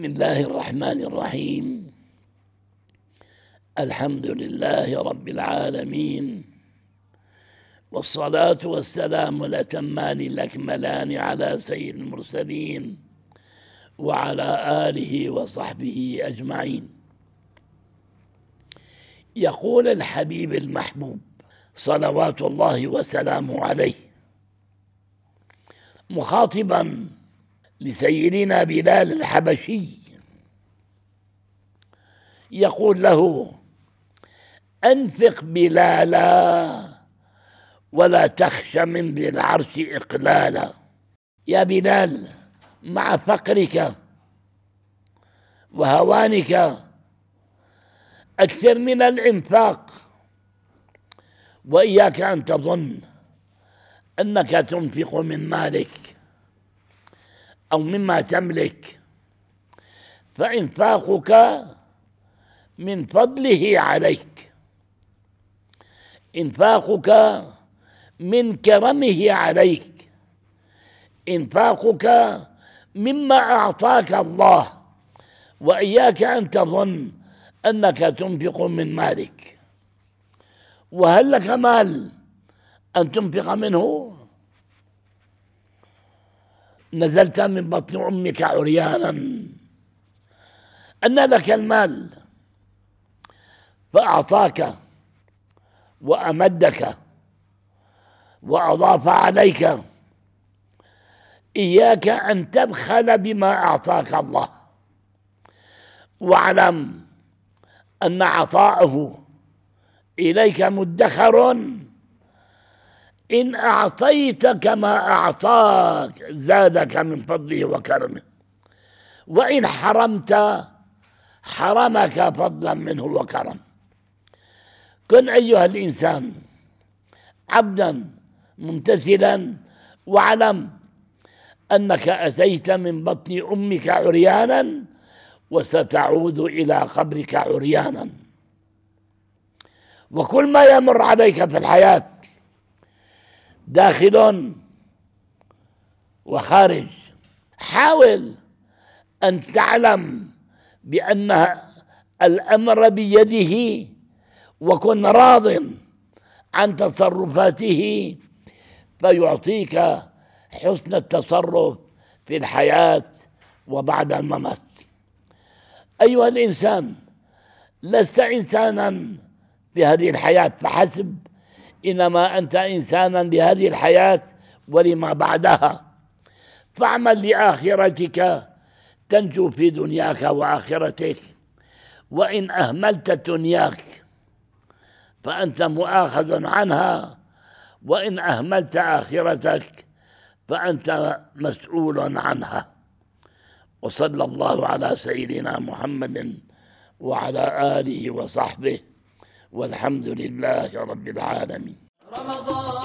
بسم الله الرحمن الرحيم الحمد لله رب العالمين والصلاة والسلام الأتمان الأكملان على سيد المرسلين وعلى آله وصحبه أجمعين يقول الحبيب المحبوب صلوات الله وسلامه عليه مخاطبا لسيدنا بلال الحبشي يقول له أنفق بلالا ولا تخش من ذي العرش إقلالا يا بلال مع فقرك وهوانك أكثر من الإنفاق وإياك أن تظن أنك تنفق من مالك أو مما تملك فإنفاقك من فضله عليك إنفاقك من كرمه عليك إنفاقك مما أعطاك الله وإياك أن تظن أنك تنفق من مالك وهل لك مال أن تنفق منه نزلت من بطن أمك عريانا أن لك المال فأعطاك وأمدك وأضاف عليك إياك أن تبخل بما أعطاك الله واعلم أن عطاءه إليك مدخر إن أعطيت كما أعطاك زادك من فضله وكرمه وإن حرمت حرمك فضلا منه وكرم كن أيها الإنسان عبدا ممتثلا واعلم أنك أتيت من بطن أمك عريانا وستعود إلى قبرك عريانا وكل ما يمر عليك في الحياه داخل وخارج حاول أن تعلم بأن الأمر بيده وكن راض عن تصرفاته فيعطيك حسن التصرف في الحياة وبعد الممات أيها الإنسان لست إنسانا في هذه الحياة فحسب إنما أنت إنسانا لهذه الحياة ولما بعدها فاعمل لآخرتك تنجو في دنياك وآخرتك وإن أهملت دنياك فأنت مؤاخذ عنها وإن أهملت آخرتك فأنت مسؤول عنها وصلى الله على سيدنا محمد وعلى آله وصحبه والحمد لله رب العالمين رمضان